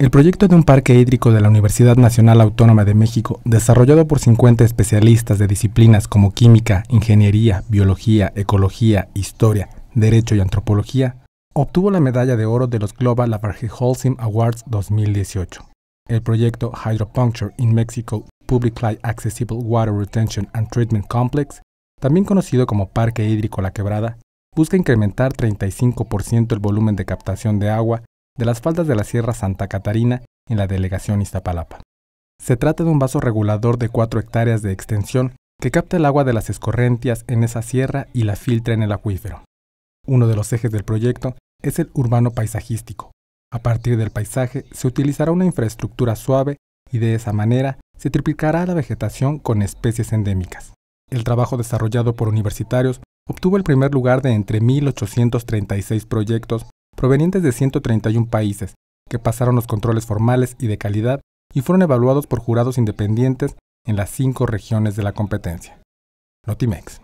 El proyecto de un parque hídrico de la Universidad Nacional Autónoma de México, desarrollado por 50 especialistas de disciplinas como química, ingeniería, biología, ecología, historia, derecho y antropología, obtuvo la medalla de oro de los Global Lafarge Holcim Awards 2018. El proyecto Hydropuncture in Mexico Publicly Accessible Water Retention and Treatment Complex, también conocido como Parque Hídrico La Quebrada, busca incrementar 35% el volumen de captación de agua de las faldas de la Sierra Santa Catarina en la delegación Iztapalapa. Se trata de un vaso regulador de 4 hectáreas de extensión que capta el agua de las escorrentias en esa sierra y la filtra en el acuífero. Uno de los ejes del proyecto es el urbano paisajístico. A partir del paisaje se utilizará una infraestructura suave y de esa manera se triplicará la vegetación con especies endémicas. El trabajo desarrollado por universitarios obtuvo el primer lugar de entre 1.836 proyectos provenientes de 131 países, que pasaron los controles formales y de calidad y fueron evaluados por jurados independientes en las cinco regiones de la competencia. Notimex.